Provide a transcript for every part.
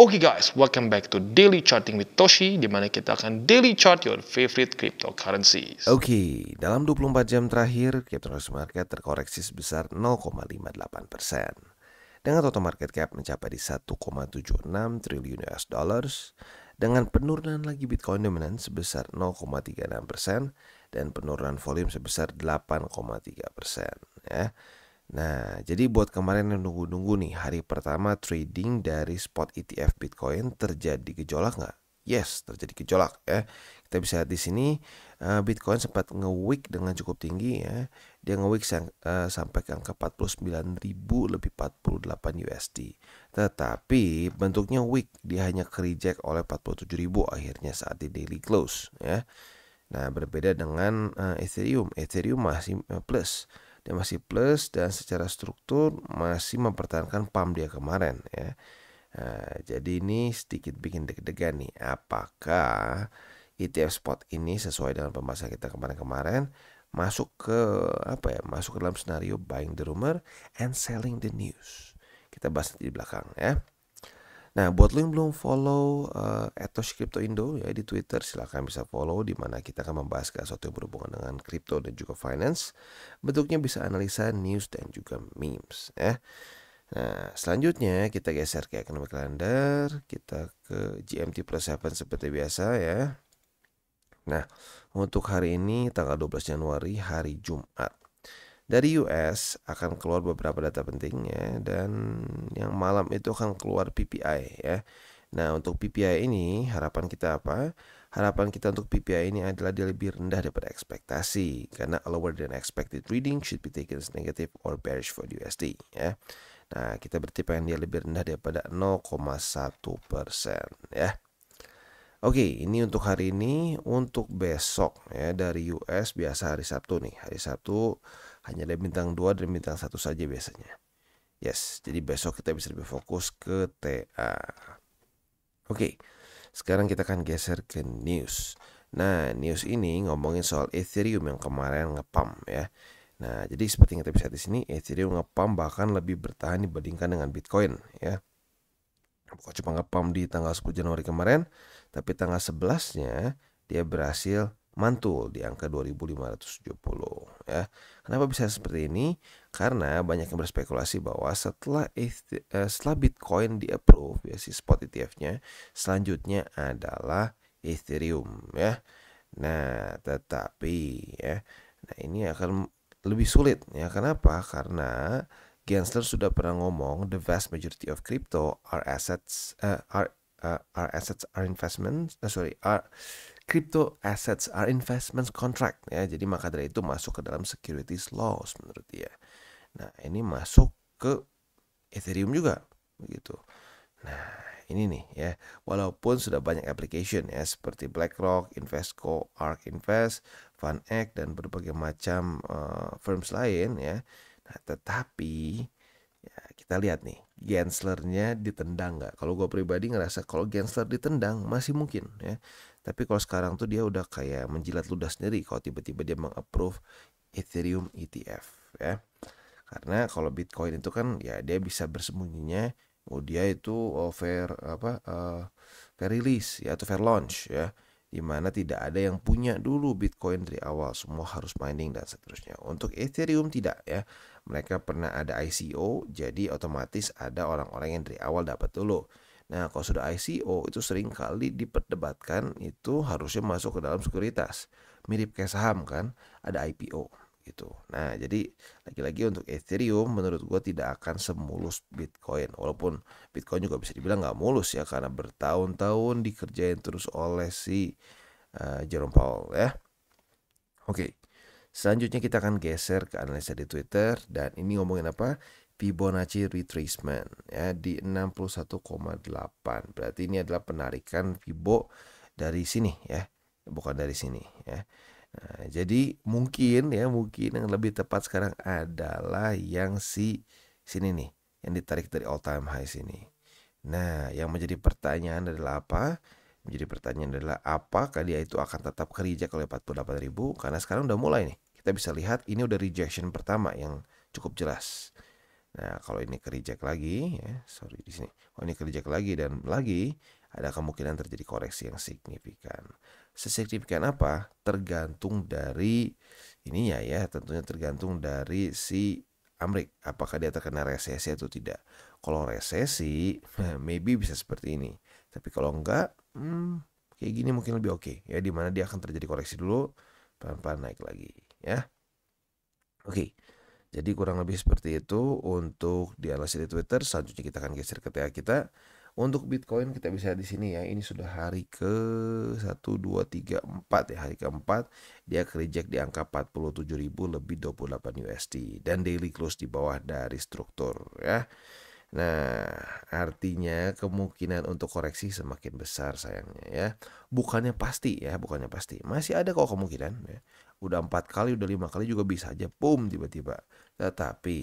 Oke okay guys, welcome back to Daily Charting with Toshi, di mana kita akan daily chart your favorite cryptocurrency. Oke, okay, dalam 24 jam terakhir, cryptocurrency market terkoreksi sebesar 0,58 persen. Dengan total market cap mencapai di 1,76 triliun US dollars, dengan penurunan lagi Bitcoin dominan sebesar 0,36 persen dan penurunan volume sebesar 8,3 persen. Ya. Nah, jadi buat kemarin yang nunggu-nunggu nih, hari pertama trading dari spot ETF Bitcoin terjadi gejolak nggak? Yes, terjadi gejolak ya. Kita bisa lihat di sini eh, Bitcoin sempat nge week dengan cukup tinggi ya. Dia nge week sampai eh, sampai ke angka 49.000 lebih 48 USD. Tetapi bentuknya week dia hanya ke reject oleh 47.000 akhirnya saat di daily close ya. Nah, berbeda dengan eh, Ethereum. Ethereum masih plus dia masih plus dan secara struktur masih mempertahankan pump dia kemarin ya. Nah, jadi ini sedikit bikin deg-degan nih apakah ETF spot ini sesuai dengan pembahasan kita kemarin-kemarin masuk ke apa ya masuk ke dalam senario buying the rumor and selling the news kita bahas nanti di belakang ya Nah, buat lo yang belum follow uh, eh, Etos Crypto Indo ya di Twitter silahkan bisa follow di mana kita akan membahas ke sesuatu yang berhubungan dengan crypto dan juga finance. Bentuknya bisa analisa, news dan juga memes ya. Nah, selanjutnya kita geser ke economic kalender. kita ke GMT plus 7 seperti biasa ya. Nah, untuk hari ini tanggal 12 Januari hari Jumat dari US akan keluar beberapa data penting ya dan yang malam itu akan keluar PPI ya. Nah, untuk PPI ini harapan kita apa? Harapan kita untuk PPI ini adalah dia lebih rendah daripada ekspektasi karena lower than expected reading should be taken as negative or bearish for USD ya. Nah, kita pengen dia lebih rendah daripada 0,1 persen ya. Oke, ini untuk hari ini, untuk besok ya dari US biasa hari Sabtu nih. Hari Sabtu hanya ada bintang 2 dan bintang 1 saja biasanya. Yes, jadi besok kita bisa lebih fokus ke TA. Oke, okay, sekarang kita akan geser ke news. Nah, news ini ngomongin soal Ethereum yang kemarin ngepam ya. Nah, jadi seperti yang kita bisa lihat di sini, Ethereum ngepam bahkan lebih bertahan dibandingkan dengan Bitcoin ya. Bukan cuma ngepam di tanggal 10 Januari kemarin, tapi tanggal 11-nya dia berhasil mantul di angka 2570 ya. Kenapa bisa seperti ini? Karena banyak yang berspekulasi bahwa setelah eh, setelah Bitcoin di approve ya si spot ETF-nya, selanjutnya adalah Ethereum ya. Nah, tetapi ya nah ini akan lebih sulit ya. Kenapa? Karena Gensler sudah pernah ngomong the vast majority of crypto are assets uh, are uh, are assets are investments uh, sorry are crypto assets are investment contract ya. Jadi maka dari itu masuk ke dalam securities laws menurut dia. Nah, ini masuk ke Ethereum juga begitu. Nah, ini nih ya. Walaupun sudah banyak application ya seperti BlackRock, Investco, ARK Invest, FunX dan berbagai macam uh, firms lain ya. Nah, tetapi ya kita lihat nih Genslernya ditendang nggak? Kalau gue pribadi ngerasa kalau Gensler ditendang masih mungkin ya tapi kalau sekarang tuh dia udah kayak menjilat ludah sendiri kalau tiba-tiba dia mengapprove Ethereum ETF ya. Karena kalau Bitcoin itu kan ya dia bisa bersembunyinya oh dia itu over oh, apa uh, fair release ya atau fair launch ya di mana tidak ada yang punya dulu Bitcoin dari awal semua harus mining dan seterusnya untuk Ethereum tidak ya mereka pernah ada ICO jadi otomatis ada orang-orang yang dari awal dapat dulu Nah, kalau sudah ICO itu sering kali diperdebatkan itu harusnya masuk ke dalam sekuritas. Mirip kayak saham kan, ada IPO gitu. Nah, jadi lagi-lagi untuk Ethereum menurut gue tidak akan semulus Bitcoin. Walaupun Bitcoin juga bisa dibilang nggak mulus ya karena bertahun-tahun dikerjain terus oleh si uh, Jerome Powell ya. Oke. Selanjutnya kita akan geser ke analisa di Twitter dan ini ngomongin apa? Fibonacci retracement ya di 61,8. Berarti ini adalah penarikan Fibo dari sini ya, bukan dari sini ya. Nah, jadi mungkin ya mungkin yang lebih tepat sekarang adalah yang si sini nih, yang ditarik dari all time high sini. Nah, yang menjadi pertanyaan adalah apa? Menjadi pertanyaan adalah apakah dia itu akan tetap kerja ke puluh delapan 48.000 karena sekarang udah mulai nih. Kita bisa lihat ini udah rejection pertama yang cukup jelas. Nah, kalau ini kerijek lagi, ya, sorry di sini. kalau ini kerijek lagi dan lagi, ada kemungkinan terjadi koreksi yang signifikan. Sesignifikan apa? Tergantung dari ininya ya, tentunya tergantung dari si Amrik, apakah dia terkena resesi atau tidak. Kalau resesi, maybe bisa seperti ini. Tapi kalau enggak, hmm, kayak gini mungkin lebih oke. Okay. Ya, dimana dia akan terjadi koreksi dulu, pelan-pelan naik lagi. Ya, oke. Okay. Jadi kurang lebih seperti itu untuk di di Twitter. Selanjutnya kita akan geser ke TA kita. Untuk Bitcoin kita bisa di sini ya. Ini sudah hari ke 1 2 3 4 ya, hari keempat dia ke reject di angka 47.000 lebih 28 USD dan daily close di bawah dari struktur ya. Nah, artinya kemungkinan untuk koreksi semakin besar sayangnya ya. Bukannya pasti ya, bukannya pasti. Masih ada kok kemungkinan ya. Udah empat kali, udah lima kali juga bisa aja boom tiba-tiba. Tetapi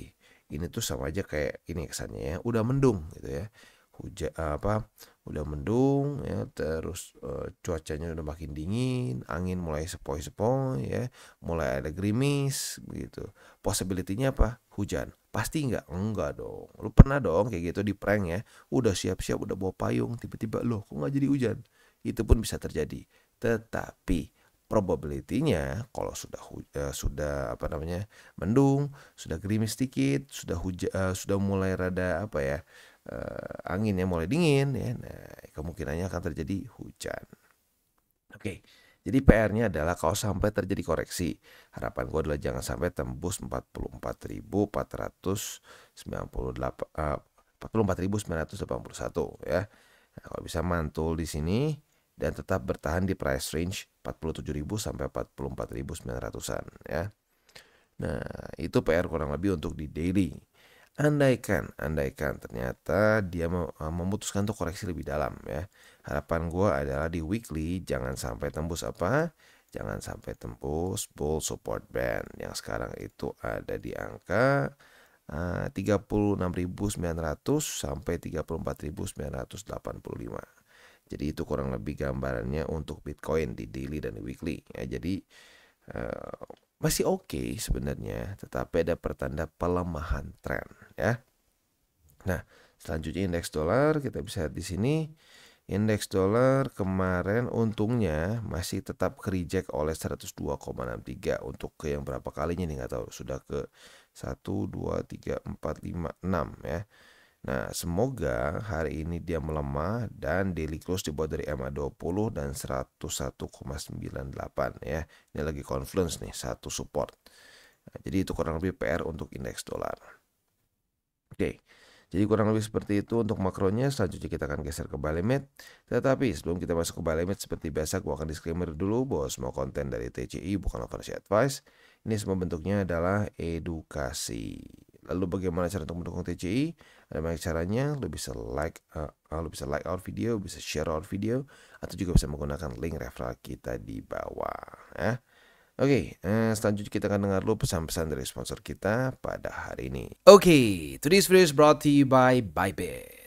ini tuh sama aja kayak ini kesannya ya, udah mendung gitu ya hujan apa udah mendung ya terus uh, cuacanya udah makin dingin angin mulai sepoi-sepoi ya mulai ada gerimis begitu possibility-nya apa hujan pasti nggak enggak dong lu pernah dong kayak gitu di prank ya udah siap-siap udah bawa payung tiba-tiba loh kok nggak jadi hujan itu pun bisa terjadi tetapi probability-nya kalau sudah uh, sudah apa namanya mendung sudah gerimis sedikit sudah hujan uh, eh, sudah mulai rada apa ya eh, anginnya mulai dingin ya nah, kemungkinannya akan terjadi hujan oke Jadi PR-nya adalah kalau sampai terjadi koreksi, harapan gue adalah jangan sampai tembus 44.498 uh, 44.981 ya. Nah, kalau bisa mantul di sini dan tetap bertahan di price range 47.000 sampai 44.900-an ya. Nah, itu PR kurang lebih untuk di daily andaikan andaikan ternyata dia e, memutuskan untuk koreksi lebih dalam ya harapan gue adalah di weekly jangan sampai tembus apa jangan sampai tembus bull support band yang sekarang itu ada di angka e, uh, 36.900 sampai 34.985 jadi itu kurang lebih gambarannya untuk Bitcoin di daily dan di weekly ya jadi uh, masih oke okay sebenarnya, tetapi ada pertanda pelemahan tren ya. Nah, selanjutnya indeks dolar kita bisa lihat di sini. Indeks dolar kemarin untungnya masih tetap kerijek oleh 102,63 untuk ke yang berapa kalinya nih nggak tahu sudah ke 1 2 3 4 5 6 ya. Nah, semoga hari ini dia melemah dan daily close dibuat dari MA 20 dan 101,98 ya. Ini lagi confluence nih, satu support. Nah, jadi itu kurang lebih PR untuk indeks dolar. Oke. Jadi kurang lebih seperti itu untuk makronya. Selanjutnya kita akan geser ke balimet Tetapi sebelum kita masuk ke balimet seperti biasa gua akan disclaimer dulu bahwa semua konten dari TCI bukan financial advice. Ini semua bentuknya adalah edukasi. Lalu bagaimana cara untuk mendukung TCI? Ada banyak caranya. Lo bisa like, uh, eh, eh, lo bisa like our video, bisa share our video, atau juga bisa menggunakan link referral kita di bawah. Ya. Eh? Oke, okay, uh, selanjutnya kita akan dengar dulu pesan-pesan dari sponsor kita pada hari ini. Oke, okay, today's video is brought to you by Bybit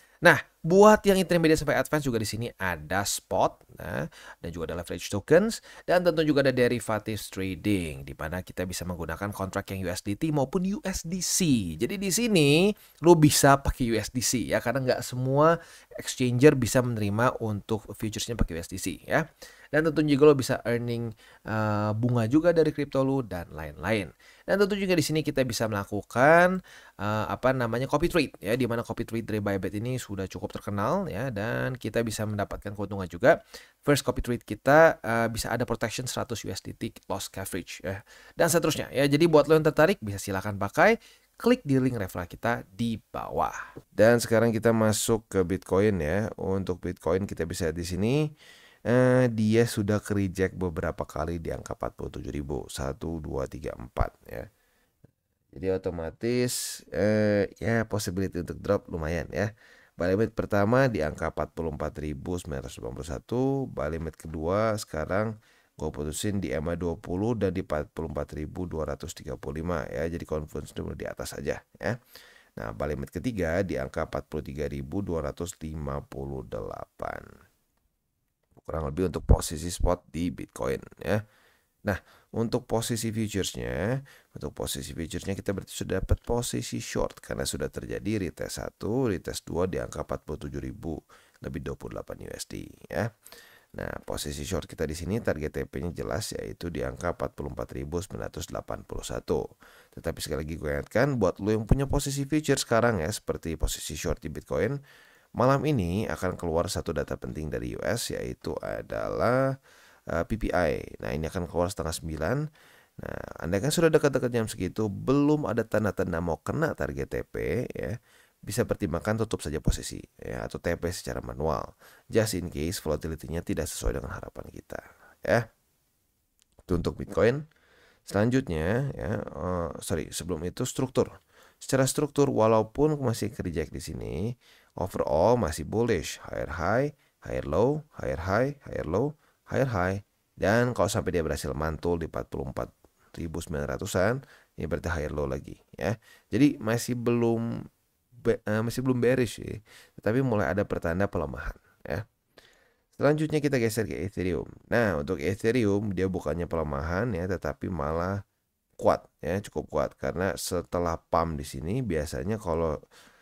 Nah, buat yang intermediate sampai advance juga di sini ada spot nah, dan juga ada leverage tokens dan tentu juga ada derivatives trading di mana kita bisa menggunakan kontrak yang USDT maupun USDC. Jadi di sini lo bisa pakai USDC ya karena nggak semua exchanger bisa menerima untuk futuresnya pakai USDC ya. Dan tentu juga lo bisa earning uh, bunga juga dari kripto lo dan lain-lain. Dan tentu juga di sini kita bisa melakukan uh, apa namanya copy trade ya di mana copy trade dari Bybit ini sudah cukup terkenal ya dan kita bisa mendapatkan keuntungan juga. First copy trade kita uh, bisa ada protection 100 USDT loss coverage ya. Dan seterusnya ya. Jadi buat lo yang tertarik bisa silakan pakai klik di link referral kita di bawah. Dan sekarang kita masuk ke Bitcoin ya. Untuk Bitcoin kita bisa di sini eh, dia sudah ke reject beberapa kali di angka 47 ribu 1 2 3 4 ya jadi otomatis eh, ya possibility untuk drop lumayan ya buy limit pertama di angka 44.981 buy limit kedua sekarang gue putusin di ma 20 dan di 44.235 ya jadi confidence dulu di atas aja ya nah balik ketiga di angka 43.258 kurang lebih untuk posisi spot di Bitcoin ya. Nah, untuk posisi futuresnya, untuk posisi futuresnya kita berarti sudah dapat posisi short karena sudah terjadi retest 1, retest 2 di angka 47.000 lebih 28 USD ya. Nah, posisi short kita di sini target TP-nya jelas yaitu di angka 44.981. Tetapi sekali lagi gue ingatkan buat lo yang punya posisi future sekarang ya seperti posisi short di Bitcoin Malam ini akan keluar satu data penting dari US yaitu adalah uh, eh, PPI. Nah ini akan keluar setengah sembilan. Nah anda kan sudah dekat-dekat jam segitu belum ada tanda-tanda mau kena target TP ya bisa pertimbangkan tutup saja posisi ya atau TP secara manual just in case volatility tidak sesuai dengan harapan kita ya itu untuk Bitcoin selanjutnya ya uh, sorry sebelum itu struktur secara struktur walaupun masih kerja di sini Overall masih bullish, higher high, higher low, higher high, higher low, higher high. Dan kalau sampai dia berhasil mantul di 44.900-an, ini berarti higher low lagi ya. Jadi masih belum uh, masih belum bearish sih, tetapi mulai ada pertanda pelemahan ya. Selanjutnya kita geser ke Ethereum. Nah, untuk Ethereum dia bukannya pelemahan ya, tetapi malah kuat ya, cukup kuat karena setelah pump di sini biasanya kalau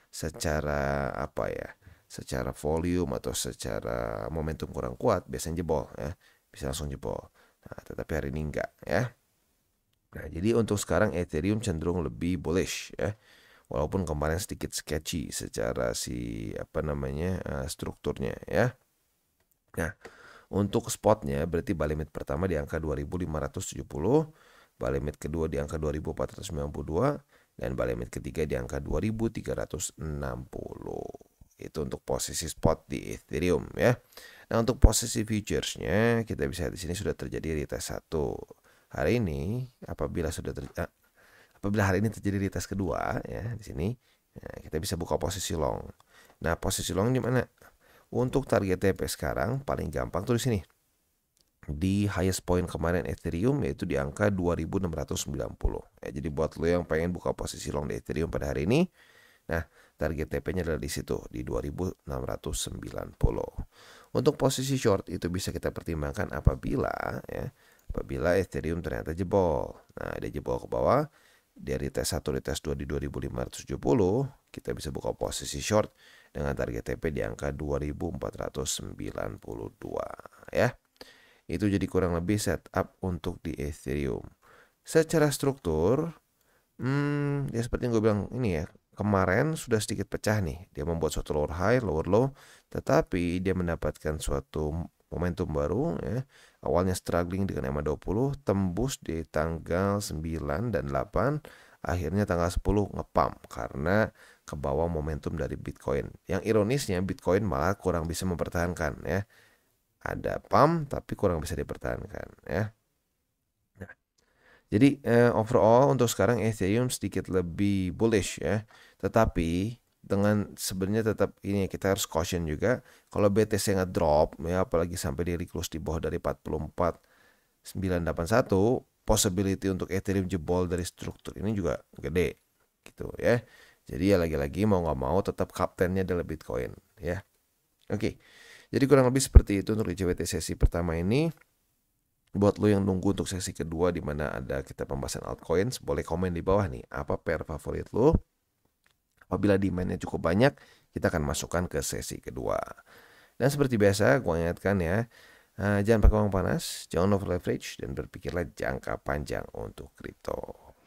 secara apa ya secara volume atau secara momentum kurang kuat biasanya jebol ya bisa langsung jebol nah, tetapi hari ini enggak ya nah jadi untuk sekarang Ethereum cenderung lebih bullish ya walaupun kemarin sedikit sketchy secara si apa namanya eh, strukturnya ya nah untuk spotnya berarti buy pertama di angka 2570 buy limit kedua di angka 2492 dan balai mid ketiga di angka 2360. Itu untuk posisi spot di Ethereum ya. Nah, untuk posisi futuresnya kita bisa di sini sudah terjadi retest satu Hari ini apabila sudah ter, eh, apabila hari ini terjadi retest kedua ya di sini nah, kita bisa buka posisi long. Nah, posisi long di mana? Untuk target TP sekarang paling gampang tuh di sini di highest point kemarin Ethereum yaitu di angka 2690. Ya, jadi buat lo yang pengen buka posisi long di Ethereum pada hari ini, nah target TP-nya adalah di situ di 2690. Untuk posisi short itu bisa kita pertimbangkan apabila ya apabila Ethereum ternyata jebol. Nah, dia jebol ke bawah dari tes 1 di tes 2 di 2570 kita bisa buka posisi short dengan target TP di angka 2492 ya. Itu jadi kurang lebih setup untuk di Ethereum. Secara struktur, hmm, ya seperti yang gue bilang ini ya, kemarin sudah sedikit pecah nih. Dia membuat suatu lower high, lower low, tetapi dia mendapatkan suatu momentum baru ya. Awalnya struggling dengan EMA 20, tembus di tanggal 9 dan 8, akhirnya tanggal 10 ngepam karena ke bawah momentum dari Bitcoin. Yang ironisnya Bitcoin malah kurang bisa mempertahankan ya ada pump tapi kurang bisa dipertahankan ya. Nah, jadi eh, overall untuk sekarang Ethereum sedikit lebih bullish ya. Tetapi dengan sebenarnya tetap ini kita harus caution juga kalau BTC drop ya apalagi sampai di close di bawah dari 44981 possibility untuk Ethereum jebol dari struktur ini juga gede gitu ya. Jadi ya lagi-lagi mau nggak mau tetap kaptennya adalah Bitcoin ya. Oke. Okay. Jadi kurang lebih seperti itu untuk JWT sesi pertama ini. Buat lo yang nunggu untuk sesi kedua di mana ada kita pembahasan altcoins, boleh komen di bawah nih apa pair favorit lo. Apabila demandnya cukup banyak, kita akan masukkan ke sesi kedua. Dan seperti biasa, gue ingatkan ya, eh, jangan pakai uang panas, jangan over leverage, dan berpikirlah jangka panjang untuk kripto.